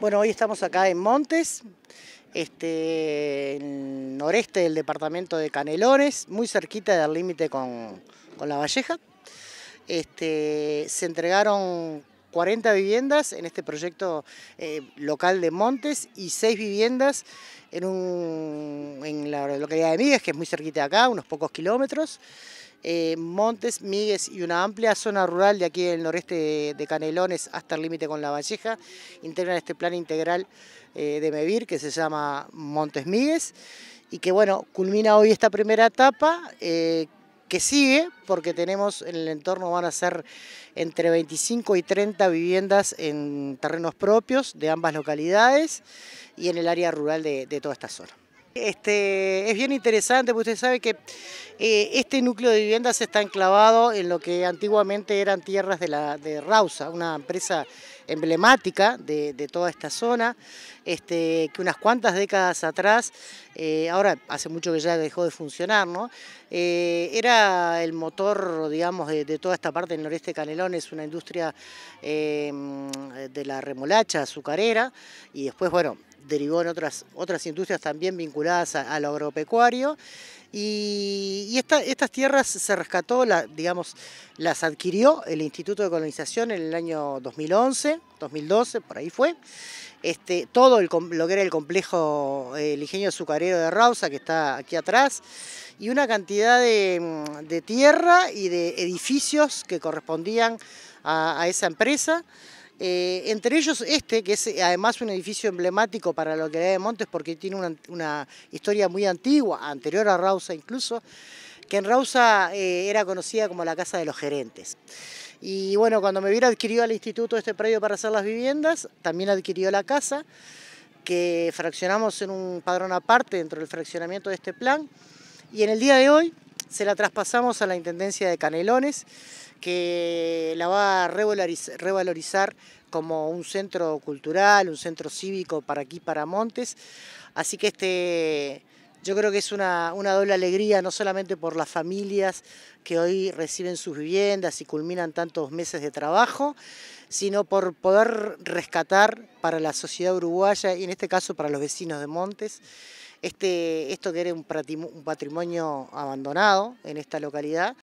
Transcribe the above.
Bueno, hoy estamos acá en Montes, este, el noreste del departamento de Canelones, muy cerquita del límite con, con, La Valleja. Este, se entregaron 40 viviendas en este proyecto eh, local de Montes y 6 viviendas en, la localidad de Migues, que es muy cerquita de acá, unos pocos kilómetros. Eh, Montes, Migues y una amplia zona rural de aquí del noreste de, Canelones hasta el límite con La Valleja integran este plan integral eh, de MEVIR que se llama Montes Migues y que bueno, culmina hoy esta primera etapa que sigue, porque tenemos en el entorno van a ser entre 25 y 30 viviendas en terrenos propios de ambas localidades y en el área rural de, de toda esta zona. Este, es bien interesante, porque usted sabe que eh, este núcleo de viviendas está enclavado en lo que antiguamente eran tierras de, la, de Rausa, una empresa emblemática de, toda esta zona, este, que unas cuantas décadas atrás, eh, ahora hace mucho que ya dejó de funcionar, ¿no? Eh, era el motor, digamos, de, de, toda esta parte del noreste de Canelón, es una industria de la remolacha azucarera, y después, bueno, derivó en otras, otras industrias también vinculadas al agropecuario. Y, estas tierras se rescató, la, digamos, las adquirió el Instituto de Colonización en el año 2011, 2012, por ahí fue. Este, todo lo que era el complejo, el ingenio azucarero de Rausa, que está aquí atrás, y una cantidad de, tierra y de edificios que correspondían a esa empresa. Eh, entre ellos este, que es eh, además un edificio emblemático para la localidad de Montes porque tiene una, historia muy antigua, anterior a Rausa incluso, que en Rausa eh, era conocida como la Casa de los Gerentes. Y bueno, cuando me hubiera adquirido al instituto este predio para hacer las viviendas, también adquirió la casa, que fraccionamos en un padrón aparte dentro del fraccionamiento de este plan. Y en el día de hoy se la traspasamos a la Intendencia de Canelones, que la va a revalorizar, como un centro cultural, un centro cívico para aquí, para Montes. Así que este... Yo creo que es una, una, doble alegría, no solamente por las familias que hoy reciben sus viviendas y culminan tantos meses de trabajo, sino por poder rescatar para la sociedad uruguaya y en este caso para los vecinos de Montes. Este, esto que era un patrimonio abandonado en esta localidad